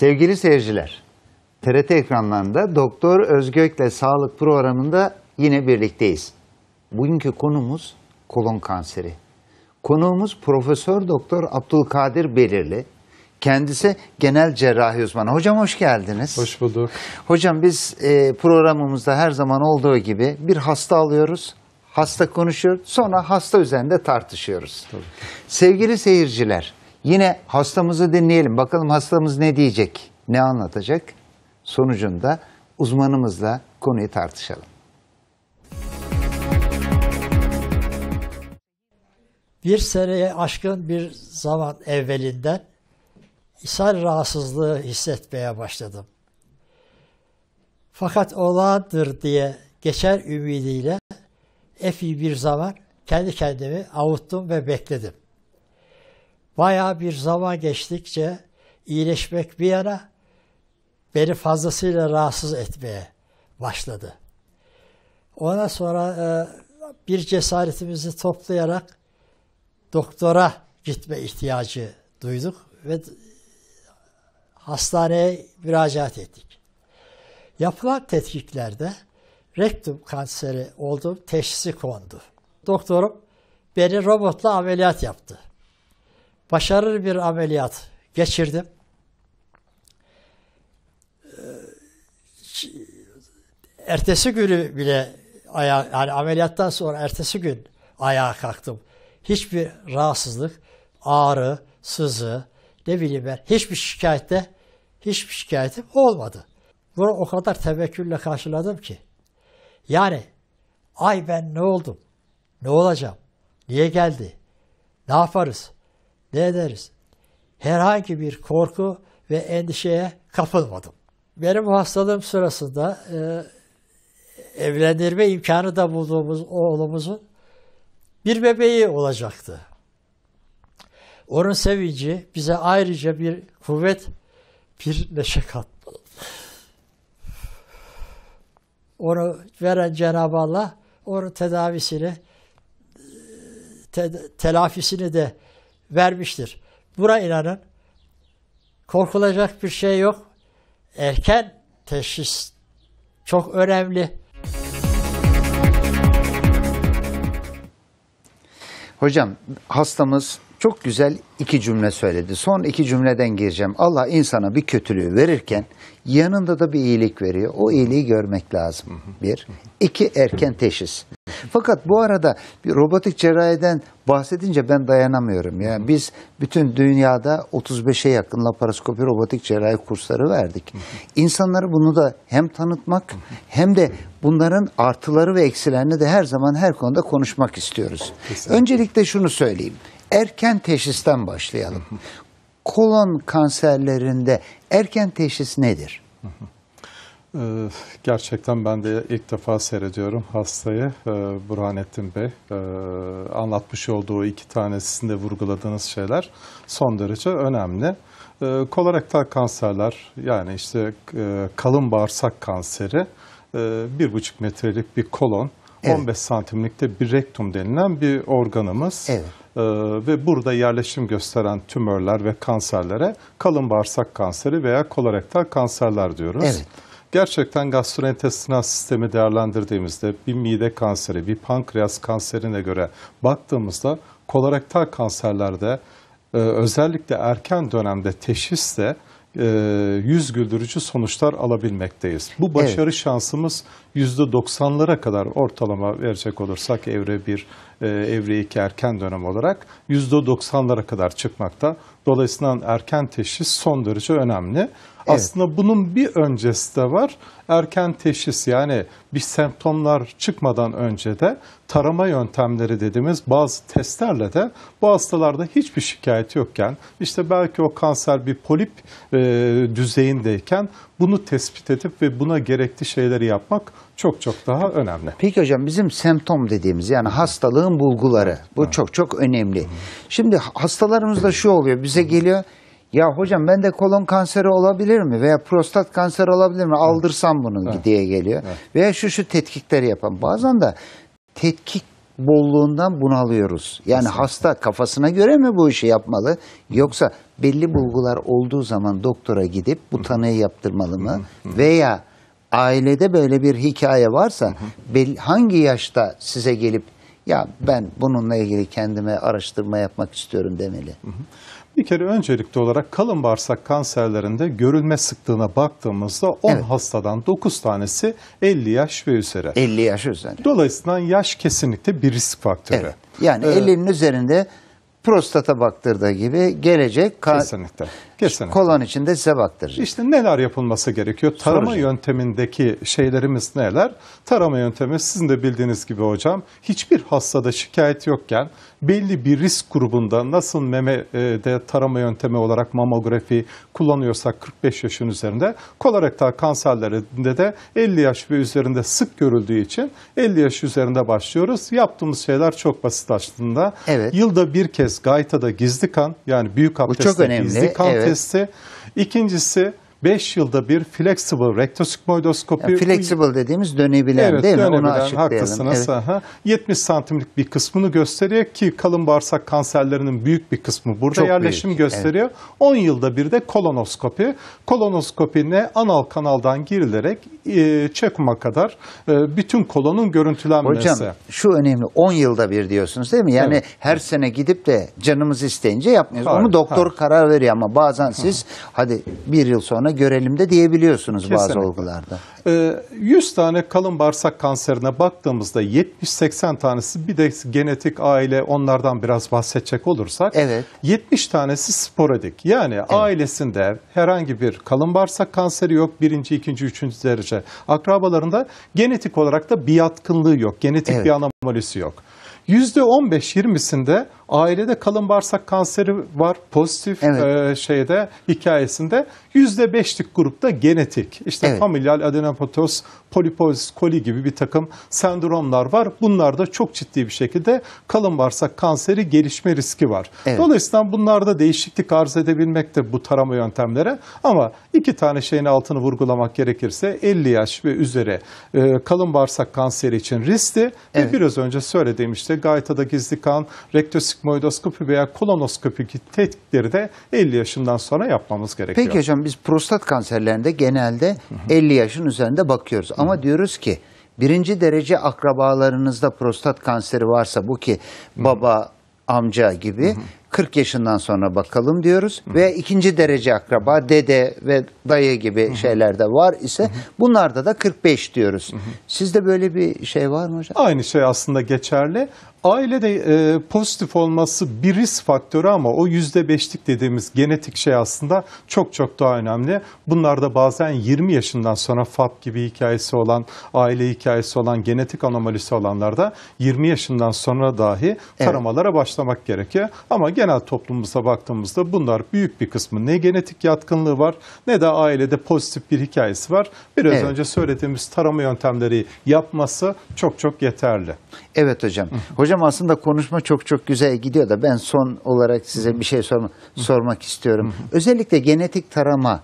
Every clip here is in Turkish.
Sevgili seyirciler, TRT ekranlarında Doktor Özgök'le Sağlık programında yine birlikteyiz. Bugünkü konumuz kolon kanseri. Konuğumuz Profesör Doktor Abdülkadir Belirli. Kendisi genel cerrahi uzmanı. Hocam hoş geldiniz. Hoş bulduk. Hocam biz e, programımızda her zaman olduğu gibi bir hasta alıyoruz, hasta konuşuyor, sonra hasta üzerinde tartışıyoruz. Tabii. Sevgili seyirciler, Yine hastamızı dinleyelim. Bakalım hastamız ne diyecek, ne anlatacak. Sonucunda uzmanımızla konuyu tartışalım. Bir seneye aşkın bir zaman evvelinden ishal rahatsızlığı hissetmeye başladım. Fakat olağandır diye geçer ümidiyle efi bir zaman kendi kendimi avuttum ve bekledim. Baya bir zaman geçtikçe iyileşmek bir yana beni fazlasıyla rahatsız etmeye başladı. Ona sonra e, bir cesaretimizi toplayarak doktora gitme ihtiyacı duyduk ve hastaneye müracaat ettik. Yapılan tetkiklerde rektum kanseri olduğum teşhisi kondu. Doktorum beni robotla ameliyat yaptı başarılı bir ameliyat geçirdim. Ee, ertesi günü bile ayağa, yani ameliyattan sonra ertesi gün ayağa kalktım. Hiçbir rahatsızlık, ağrı, sızı, ne bileyim ben hiçbir şikayette hiçbir şikayetim olmadı. Bunu o kadar tevekkülle karşıladım ki. Yani ay ben ne oldum? Ne olacağım? Niye geldi? Ne yaparız? ne ederiz? Herhangi bir korku ve endişeye kapılmadım. Benim hastalığım sırasında e, evlendirme imkanı da bulduğumuz oğlumuzun bir bebeği olacaktı. Onun sevinci bize ayrıca bir kuvvet, bir neşe kattı. Onu veren Cenab-ı Allah onun tedavisini, e, te, telafisini de vermiştir. Buna inanın. Korkulacak bir şey yok. Erken teşhis çok önemli. Hocam hastamız çok güzel iki cümle söyledi. Son iki cümleden gireceğim. Allah insana bir kötülüğü verirken yanında da bir iyilik veriyor. O iyiliği görmek lazım. Bir. iki erken teşhis. Fakat bu arada bir robotik cerrahiden bahsedince ben dayanamıyorum. Yani biz bütün dünyada 35'e yakın laparoskopi robotik cerrahi kursları verdik. İnsanları bunu da hem tanıtmak hem de bunların artıları ve eksilerini de her zaman her konuda konuşmak istiyoruz. Kesinlikle. Öncelikle şunu söyleyeyim. Erken teşhisten başlayalım. Kolon kanserlerinde erken teşhis nedir? Hı hı. Ee, gerçekten ben de ilk defa seyrediyorum hastayı ee, Burhanettin Bey. Ee, anlatmış olduğu iki tanesinde vurguladığınız şeyler son derece önemli. Kolorektal kanserler yani işte e, kalın bağırsak kanseri, e, bir buçuk metrelik bir kolon, evet. 15 santimlikte bir rektum denilen bir organımız. Evet. Ee, ve burada yerleşim gösteren tümörler ve kanserlere kalın bağırsak kanseri veya kolorektal kanserler diyoruz. Evet. Gerçekten gastrointestinal sistemi değerlendirdiğimizde bir mide kanseri, bir pankreas kanserine göre baktığımızda kolorektal kanserlerde e, özellikle erken dönemde teşhisle e, yüz güldürücü sonuçlar alabilmekteyiz. Bu başarı evet. şansımız %90'lara kadar ortalama verecek olursak evre bir. E, evreyi erken dönem olarak %90'lara kadar çıkmakta. Dolayısıyla erken teşhis son derece önemli. Evet. Aslında bunun bir öncesi de var. Erken teşhis yani bir semptomlar çıkmadan önce de tarama yöntemleri dediğimiz bazı testlerle de bu hastalarda hiçbir şikayet yokken işte belki o kanser bir polip e, düzeyindeyken bunu tespit edip ve buna gerekli şeyleri yapmak çok çok daha önemli. Peki hocam bizim semptom dediğimiz yani hastalığın bulguları bu evet. çok çok önemli. Şimdi hastalarımızda şu oluyor bize geliyor ya hocam ben de kolon kanseri olabilir mi veya prostat kanseri olabilir mi aldırsam bunu evet. diye geliyor. Evet. Veya şu şu tetkikleri yapan bazen de tetkik bolluğundan bunalıyoruz. Yani Kesinlikle. hasta kafasına göre mi bu işi yapmalı? Yoksa belli bulgular olduğu zaman doktora gidip bu tanıyı yaptırmalı mı? Veya ailede böyle bir hikaye varsa hangi yaşta size gelip ya ben bununla ilgili kendime araştırma yapmak istiyorum demeli. Bir kere öncelikli olarak kalın bağırsak kanserlerinde görülme sıklığına baktığımızda 10 Evet. hastadan 9 tanesi 50 yaş ve üzeri. 50 yaş üzeri. Dolayısıyla yaş kesinlikle bir risk faktörü. Evet. Yani Ee, 50'nin üzerinde prostata baktırdığı gibi gelecek ka- kesinlikle. kesinlikle. kolon içinde size baktıracak. İşte neler yapılması gerekiyor? Tarama Soracağım. yöntemindeki şeylerimiz neler? Tarama yöntemi sizin de bildiğiniz gibi hocam hiçbir hastada şikayet yokken belli bir risk grubunda nasıl meme e, de tarama yöntemi olarak mamografi kullanıyorsak 45 yaşın üzerinde kolorektal kanserlerinde de 50 yaş ve üzerinde sık görüldüğü için 50 yaş üzerinde başlıyoruz. Yaptığımız şeyler çok basit aslında. Evet. Yılda bir kez kez gaytada gizli kan yani büyük abdestte gizli kan evet. testi. İkincisi 5 yılda bir flexible rektosigmoidoskopi. Yani flexible dediğimiz dönebilen evet, değil mi? Dönebilen, Onu açıklayalım. Haklısınız. Evet. Aha. 70 santimlik bir kısmını gösteriyor ki kalın bağırsak kanserlerinin büyük bir kısmı burada Çok yerleşim büyük. gösteriyor. Evet. 10 yılda bir de kolonoskopi. Kolonoskopi ne? Anal kanaldan girilerek e, çekuma kadar e, bütün kolonun görüntülenmesi. Hocam şu önemli 10 yılda bir diyorsunuz değil mi? Yani evet. her sene gidip de canımız isteyince yapmıyoruz. Onu doktor hayır. karar veriyor ama bazen siz Hı. hadi bir yıl sonra bağırsaklarını görelim de diyebiliyorsunuz Kesinlikle. bazı olgularda. 100 ee, tane kalın bağırsak kanserine baktığımızda 70-80 tanesi bir de genetik aile onlardan biraz bahsedecek olursak evet. 70 tanesi sporadik. Yani evet. ailesinde herhangi bir kalın bağırsak kanseri yok. Birinci, ikinci, üçüncü derece. Akrabalarında genetik olarak da bir yatkınlığı yok. Genetik evet. bir anomalisi yok. %15-20'sinde Ailede kalın bağırsak kanseri var pozitif evet. e, şeyde hikayesinde. yüzde beşlik grupta genetik. İşte evet. familial adenopatos, polipozis koli gibi bir takım sendromlar var. Bunlar da çok ciddi bir şekilde kalın bağırsak kanseri gelişme riski var. Evet. Dolayısıyla bunlarda değişiklik arz edebilmek de bu tarama yöntemlere. Ama iki tane şeyin altını vurgulamak gerekirse 50 yaş ve üzeri e, kalın bağırsak kanseri için riski Evet. Ve biraz önce söylediğim işte gaytada gizli kan, rektosikl sigmoidoskopi veya kolonoskopi tetkikleri de 50 yaşından sonra yapmamız gerekiyor. Peki hocam biz prostat kanserlerinde genelde 50 yaşın üzerinde bakıyoruz. Ama diyoruz ki birinci derece akrabalarınızda prostat kanseri varsa bu ki baba, amca gibi 40 yaşından sonra bakalım diyoruz ve ikinci derece akraba dede ve dayı gibi Hı-hı. şeylerde var ise bunlarda da 45 diyoruz. Sizde böyle bir şey var mı hocam? Aynı şey aslında geçerli Ailede e, pozitif olması bir risk faktörü ama o yüzde beşlik dediğimiz genetik şey aslında çok çok daha önemli. Bunlarda bazen 20 yaşından sonra FAP gibi hikayesi olan, aile hikayesi olan, genetik anomalisi olanlarda 20 yaşından sonra dahi taramalara evet. başlamak gerekiyor. Ama genel toplumumuza baktığımızda bunlar büyük bir kısmı ne genetik yatkınlığı var ne de ailede pozitif bir hikayesi var. Biraz evet. önce söylediğimiz tarama yöntemleri yapması çok çok yeterli. Evet hocam. Hocam aslında konuşma çok çok güzel gidiyor da ben son olarak size bir şey sorma, sormak istiyorum. Özellikle genetik tarama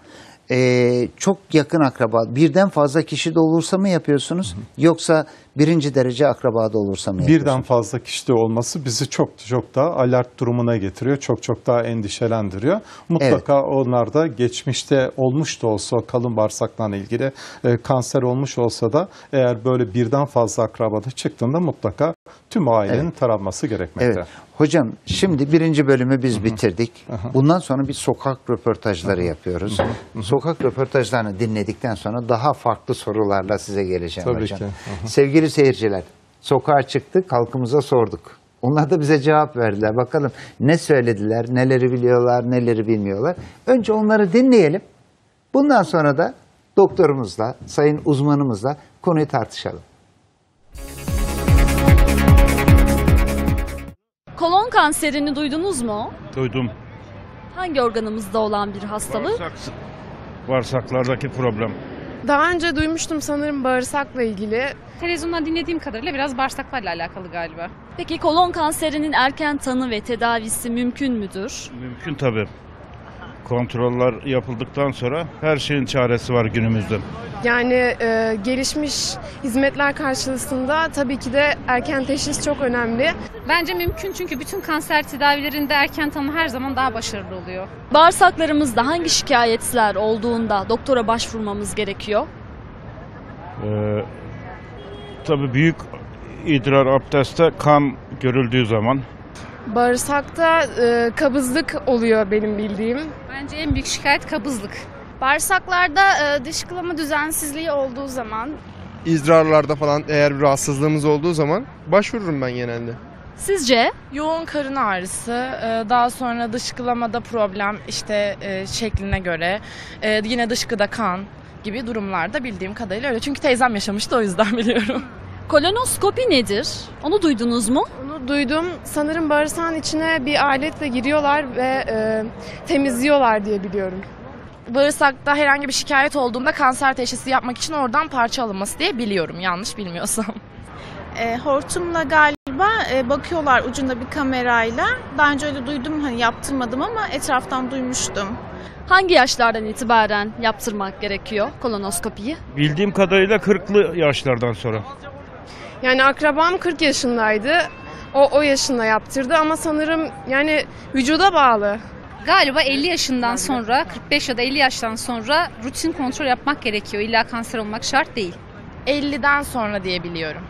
e, çok yakın akraba, birden fazla kişi de olursa mı yapıyorsunuz? Hı. Yoksa birinci derece akrabada olursa mı yapıyorsunuz? Birden fazla kişi de olması bizi çok çok daha alert durumuna getiriyor. Çok çok daha endişelendiriyor. Mutlaka evet. onlar da geçmişte olmuş da olsa kalın bağırsaklarla ilgili e, kanser olmuş olsa da eğer böyle birden fazla akrabada çıktığında mutlaka tüm ailenin evet. taranması gerekmekte. Evet. Hocam şimdi birinci bölümü biz bitirdik. Bundan sonra bir sokak röportajları yapıyoruz. Sokak röportajlarını dinledikten sonra daha farklı sorularla size geleceğim Tabii hocam. Ki. Sevgili seyirciler, sokağa çıktık, halkımıza sorduk. Onlar da bize cevap verdiler. Bakalım ne söylediler, neleri biliyorlar, neleri bilmiyorlar. Önce onları dinleyelim. Bundan sonra da doktorumuzla, sayın uzmanımızla konuyu tartışalım. Kolon kanserini duydunuz mu? Duydum. Hangi organımızda olan bir hastalık? Bağırsak, bağırsaklardaki problem. Daha önce duymuştum sanırım bağırsakla ilgili. Televizyondan dinlediğim kadarıyla biraz bağırsaklarla alakalı galiba. Peki kolon kanserinin erken tanı ve tedavisi mümkün müdür? Mümkün tabii kontroller yapıldıktan sonra her şeyin çaresi var günümüzde. Yani e, gelişmiş hizmetler karşılığında tabii ki de erken teşhis çok önemli. Bence mümkün çünkü bütün kanser tedavilerinde erken tanı her zaman daha başarılı oluyor. Bağırsaklarımızda hangi şikayetler olduğunda doktora başvurmamız gerekiyor? Ee, tabii büyük idrar abdestte kan görüldüğü zaman. Bağırsakta e, kabızlık oluyor benim bildiğim. Bence en büyük şikayet kabızlık. Bağırsaklarda e, dışkılama düzensizliği olduğu zaman. İzrarlarda falan eğer bir rahatsızlığımız olduğu zaman başvururum ben genelde. Sizce? Yoğun karın ağrısı, e, daha sonra dışkılamada problem işte e, şekline göre, e, yine dışkıda kan gibi durumlarda bildiğim kadarıyla öyle. Çünkü teyzem yaşamıştı o yüzden biliyorum. Kolonoskopi nedir? Onu duydunuz mu? Onu duydum. Sanırım bağırsağın içine bir aletle giriyorlar ve e, temizliyorlar diye biliyorum. Bağırsakta herhangi bir şikayet olduğunda kanser teşhisi yapmak için oradan parça alınması diye biliyorum yanlış bilmiyorsam. E, hortumla galiba e, bakıyorlar ucunda bir kamerayla. Daha önce öyle duydum hani yaptırmadım ama etraftan duymuştum. Hangi yaşlardan itibaren yaptırmak gerekiyor kolonoskopiyi? Bildiğim kadarıyla 40'lı yaşlardan sonra. Yani akrabam 40 yaşındaydı. O o yaşında yaptırdı ama sanırım yani vücuda bağlı. Galiba 50 yaşından sonra, 45 ya da 50 yaştan sonra rutin kontrol yapmak gerekiyor. İlla kanser olmak şart değil. 50'den sonra diyebiliyorum.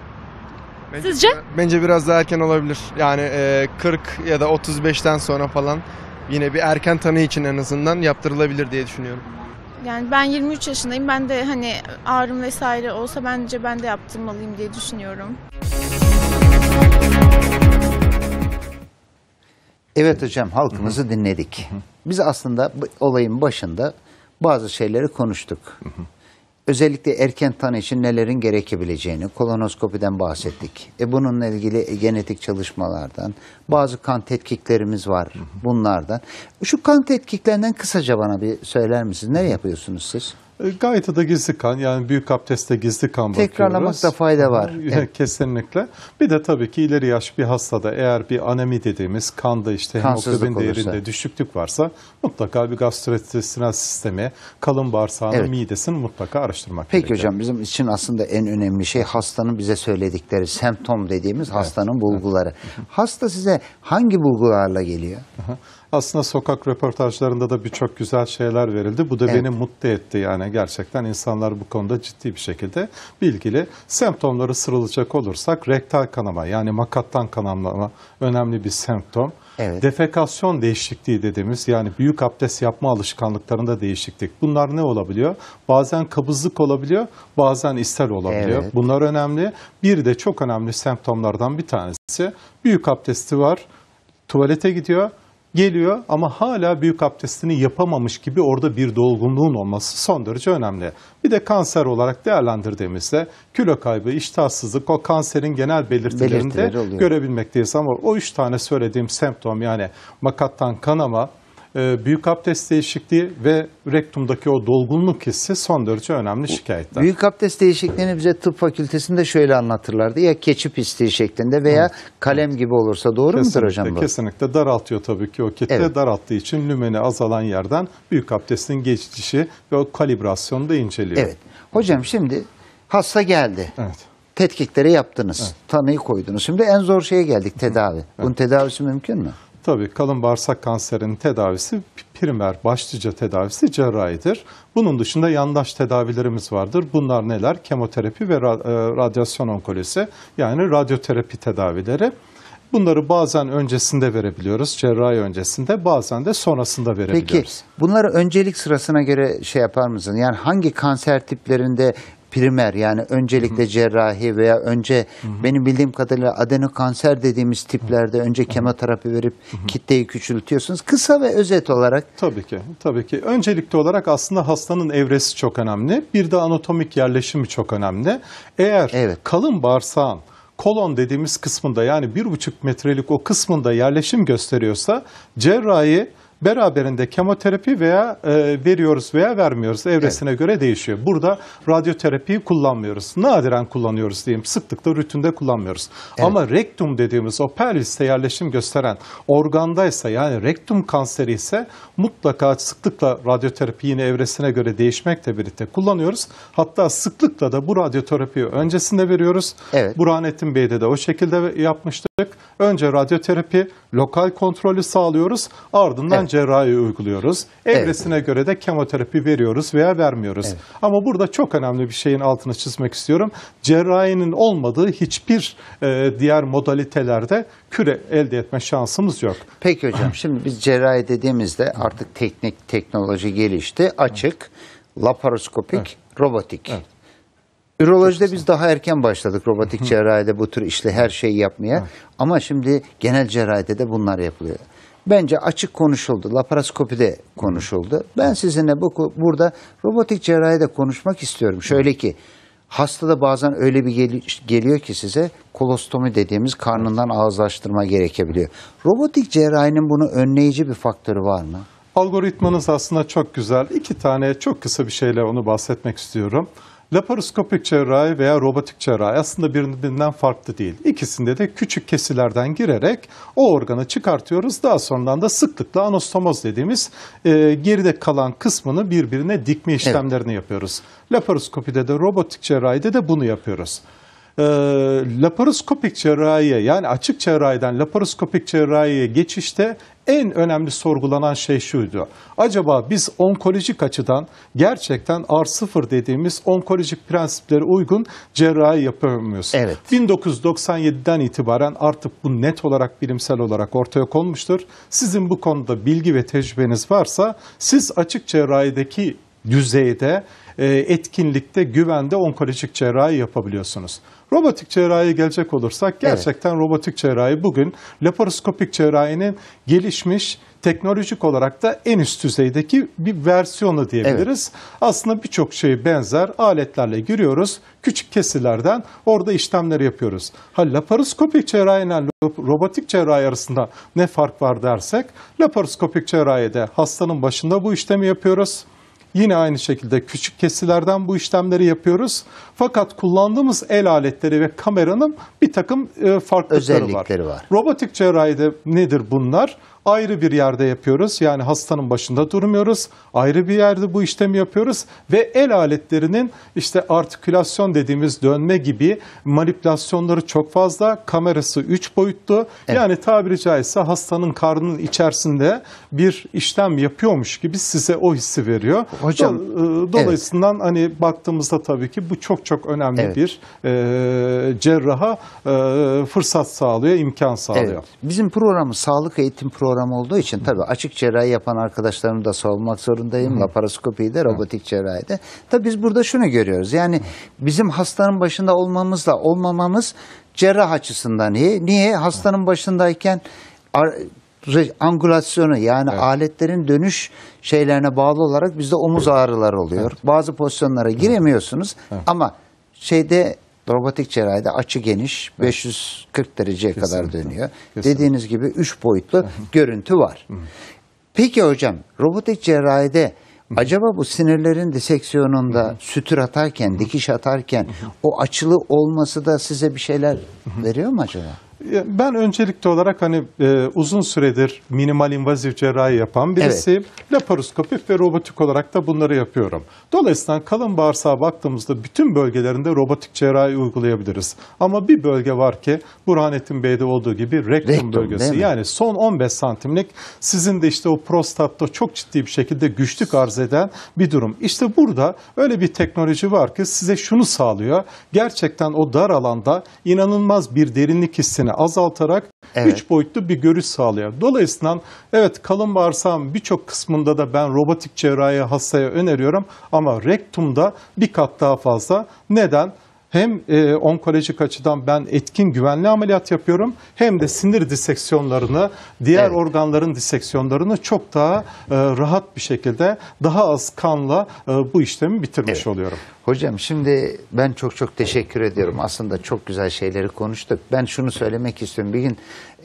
Bence, Sizce? Bence biraz daha erken olabilir. Yani 40 e, ya da 35'ten sonra falan yine bir erken tanı için en azından yaptırılabilir diye düşünüyorum. Yani ben 23 yaşındayım. Ben de hani ağrım vesaire olsa bence ben de yaptırmalıyım diye düşünüyorum. Evet hocam halkımızı dinledik. Biz aslında olayın başında bazı şeyleri konuştuk. Özellikle erken tanı için nelerin gerekebileceğini kolonoskopiden bahsettik. E bununla ilgili genetik çalışmalardan, bazı kan tetkiklerimiz var bunlardan. Şu kan tetkiklerinden kısaca bana bir söyler misiniz? Ne yapıyorsunuz siz? E, gayet da gizli kan yani büyük apteste gizli kan bakıyoruz. Tekrarlamakta fayda var. Kesinlikle. Bir de tabii ki ileri yaş bir hastada eğer bir anemi dediğimiz kanda işte Kansızlık hemoglobin olursa. değerinde düşüklük varsa mutlaka bir gastrointestinal sistemi, kalın bağırsağını, Evet. midesini mutlaka araştırmak Peki gerekiyor. hocam bizim için aslında en önemli şey hastanın bize söyledikleri semptom dediğimiz hastanın bulguları. Hasta size hangi bulgularla geliyor? Aslında sokak röportajlarında da birçok güzel şeyler verildi. Bu da evet. beni mutlu etti yani gerçekten insanlar bu konuda ciddi bir şekilde bilgili. Semptomları sıralacak olursak rektal kanama yani makattan kanama önemli bir semptom. Evet. Defekasyon değişikliği dediğimiz yani büyük abdest yapma alışkanlıklarında değişiklik. Bunlar ne olabiliyor? Bazen kabızlık olabiliyor, bazen ishal olabiliyor. Evet. Bunlar önemli. Bir de çok önemli semptomlardan bir tanesi büyük abdesti var, tuvalete gidiyor geliyor ama hala büyük abdestini yapamamış gibi orada bir dolgunluğun olması son derece önemli. Bir de kanser olarak değerlendirdiğimizde kilo kaybı, iştahsızlık o kanserin genel belirtilerini Belirtileri de görebilmekteyiz ama o üç tane söylediğim semptom yani makattan kanama, ee, büyük abdest değişikliği ve rektumdaki o dolgunluk hissi son derece önemli şikayetler. Büyük abdest değişikliğini bize tıp fakültesinde şöyle anlatırlardı. Ya keçi pisliği şeklinde veya evet. kalem gibi olursa doğru kesinlikle, mudur hocam bu? Kesinlikle daraltıyor tabii ki o kitle. Evet. Daralttığı için lümeni azalan yerden büyük abdestin geçişi ve o kalibrasyonu da inceliyor. Evet. Hocam şimdi hasta geldi. Evet tetkiklere yaptınız. Evet. Tanıyı koydunuz. Şimdi en zor şeye geldik tedavi. Evet. Bunun tedavisi mümkün mü? Tabii kalın bağırsak kanserinin tedavisi primer başlıca tedavisi cerrahidir. Bunun dışında yandaş tedavilerimiz vardır. Bunlar neler? Kemoterapi ve e, radyasyon onkolojisi yani radyoterapi tedavileri. Bunları bazen öncesinde verebiliyoruz, cerrahi öncesinde, bazen de sonrasında verebiliyoruz. Peki bunları öncelik sırasına göre şey yapar mısın? Yani hangi kanser tiplerinde primer yani öncelikle Hı. cerrahi veya önce Hı. benim bildiğim kadarıyla adenokanser dediğimiz tiplerde önce kemoterapi verip Hı. kitleyi küçültüyorsunuz. Kısa ve özet olarak. Tabii ki. Tabii ki. Öncelikli olarak aslında hastanın evresi çok önemli. Bir de anatomik yerleşimi çok önemli. Eğer evet. kalın bağırsağın kolon dediğimiz kısmında yani bir buçuk metrelik o kısmında yerleşim gösteriyorsa cerrahi Beraberinde kemoterapi veya e, veriyoruz veya vermiyoruz. Evresine evet. göre değişiyor. Burada radyoterapiyi kullanmıyoruz. Nadiren kullanıyoruz diyeyim. Sıklıkla rütünde kullanmıyoruz. Evet. Ama rektum dediğimiz o perliste yerleşim gösteren organdaysa yani rektum kanseri ise mutlaka sıklıkla radyoterapi yine evresine göre değişmekle birlikte kullanıyoruz. Hatta sıklıkla da bu radyoterapiyi öncesinde veriyoruz. Evet. Burhanettin Bey'de de o şekilde yapmıştık. Önce radyoterapi, lokal kontrolü sağlıyoruz. Ardından evet cerrahi uyguluyoruz. Evresine evet. göre de kemoterapi veriyoruz veya vermiyoruz. Evet. Ama burada çok önemli bir şeyin altını çizmek istiyorum. Cerrahinin olmadığı hiçbir e, diğer modalitelerde küre elde etme şansımız yok. Peki hocam şimdi biz cerrahi dediğimizde artık teknik teknoloji gelişti. Açık, laparoskopik, evet. robotik. Evet. Ürolojide biz daha erken başladık robotik cerrahide bu tür işle her şeyi yapmaya. Evet. Ama şimdi genel cerrahide de bunlar yapılıyor bence açık konuşuldu. Laparoskopide konuşuldu. Ben sizinle bu, burada robotik cerrahide konuşmak istiyorum. Şöyle ki hastada bazen öyle bir gel geliyor ki size kolostomi dediğimiz karnından ağızlaştırma gerekebiliyor. Robotik cerrahinin bunu önleyici bir faktörü var mı? Algoritmanız aslında çok güzel. İki tane çok kısa bir şeyle onu bahsetmek istiyorum. Laparoskopik cerrahi veya robotik cerrahi aslında birbirinden farklı değil. İkisinde de küçük kesilerden girerek o organı çıkartıyoruz. Daha sonradan da sıklıkla anastomoz dediğimiz e, geride kalan kısmını birbirine dikme işlemlerini evet. yapıyoruz. Laparoskopide de robotik cerrahide de bunu yapıyoruz e, laparoskopik cerrahiye yani açık cerrahiden laparoskopik cerrahiye geçişte en önemli sorgulanan şey şuydu. Acaba biz onkolojik açıdan gerçekten R0 dediğimiz onkolojik prensiplere uygun cerrahi yapıyor muyuz? Evet. 1997'den itibaren artık bu net olarak bilimsel olarak ortaya konmuştur. Sizin bu konuda bilgi ve tecrübeniz varsa siz açık cerrahideki düzeyde e, etkinlikte, güvende onkolojik cerrahi yapabiliyorsunuz. Robotik cerrahiye gelecek olursak gerçekten evet. robotik cerrahi bugün laparoskopik cerrahinin gelişmiş teknolojik olarak da en üst düzeydeki bir versiyonu diyebiliriz. Evet. Aslında birçok şey benzer aletlerle giriyoruz. Küçük kesilerden orada işlemleri yapıyoruz. Ha laparoskopik cerrahiyle robotik cerrahi arasında ne fark var dersek laparoskopik cerrahide hastanın başında bu işlemi yapıyoruz. Yine aynı şekilde küçük kesilerden bu işlemleri yapıyoruz. Fakat kullandığımız el aletleri ve kameranın bir takım e, farklılıkları var. Özellikleri var. Robotik cerrahide nedir bunlar? ayrı bir yerde yapıyoruz. Yani hastanın başında durmuyoruz. Ayrı bir yerde bu işlemi yapıyoruz ve el aletlerinin işte artikülasyon dediğimiz dönme gibi manipülasyonları çok fazla. Kamerası 3 boyutlu. Evet. Yani tabiri caizse hastanın karnının içerisinde bir işlem yapıyormuş gibi size o hissi veriyor. Hocam Do dolayısıyla e, evet. hani baktığımızda tabii ki bu çok çok önemli evet. bir e, cerraha e, fırsat sağlıyor, imkan sağlıyor. Evet. Bizim programı sağlık eğitim programı program olduğu için tabii açık cerrahi yapan arkadaşlarımı da savunmak zorundayım. Laparoskopiyi de robotik cerrahi de. Tabii biz burada şunu görüyoruz. Yani bizim hastanın başında olmamızla olmamamız cerrah açısından iyi. Niye? Hastanın başındayken angulasyonu yani evet. aletlerin dönüş şeylerine bağlı olarak bizde omuz ağrıları oluyor. Evet. Bazı pozisyonlara giremiyorsunuz evet. ama şeyde Robotik cerrahide açı geniş, 540 dereceye Kesinlikle. kadar dönüyor. Kesinlikle. Dediğiniz gibi 3 boyutlu görüntü var. Peki hocam, robotik cerrahide Acaba bu sinirlerin diseksiyonunda Hı sütür atarken, dikiş atarken o açılı olması da size bir şeyler veriyor mu acaba? Ben öncelikli olarak hani e, uzun süredir minimal invazif cerrahi yapan birisiyim. Evet. Laparoskopik ve robotik olarak da bunları yapıyorum. Dolayısıyla kalın bağırsağa baktığımızda bütün bölgelerinde robotik cerrahi uygulayabiliriz. Ama bir bölge var ki Burhanettin Bey'de olduğu gibi rektum, rektum bölgesi. Yani son 15 santimlik sizin de işte o prostatta çok ciddi bir şekilde güçlük arz eden bir durum. İşte burada öyle bir teknoloji var ki size şunu sağlıyor. Gerçekten o dar alanda inanılmaz bir derinlik hissini riskini azaltarak evet. üç boyutlu bir görüş sağlayar. Dolayısıyla evet kalın bağırsağın birçok kısmında da ben robotik cerrahi hastaya öneriyorum ama rektumda bir kat daha fazla. Neden? hem e, onkolojik açıdan ben etkin güvenli ameliyat yapıyorum hem de sinir diseksiyonlarını, diğer evet. organların diseksiyonlarını çok daha e, rahat bir şekilde daha az kanla e, bu işlemi bitirmiş evet. oluyorum. Hocam şimdi ben çok çok teşekkür ediyorum. Aslında çok güzel şeyleri konuştuk. Ben şunu söylemek istiyorum. Bir gün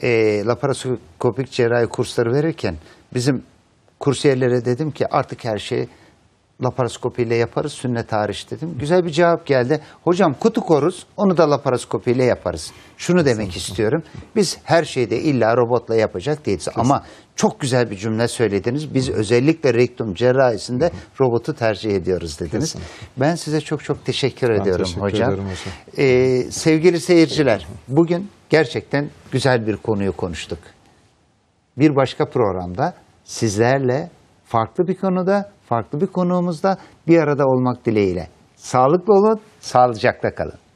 e, laparoskopik cerrahi kursları verirken bizim kursiyerlere dedim ki artık her şey laparoskopiyle yaparız, sünnet hariç dedim. Güzel bir cevap geldi. Hocam kutu koruz, onu da laparoskopiyle yaparız. Şunu demek istiyorum. Biz her şeyde illa robotla yapacak değiliz. Kesinlikle. Ama çok güzel bir cümle söylediniz. Biz özellikle rektum cerrahisinde robotu tercih ediyoruz dediniz. Kesinlikle. Ben size çok çok teşekkür ben ediyorum teşekkür hocam. Ederim hocam. Ee, sevgili seyirciler, bugün gerçekten güzel bir konuyu konuştuk. Bir başka programda sizlerle farklı bir konuda farklı bir konuğumuzda bir arada olmak dileğiyle. Sağlıklı olun, sağlıcakla kalın.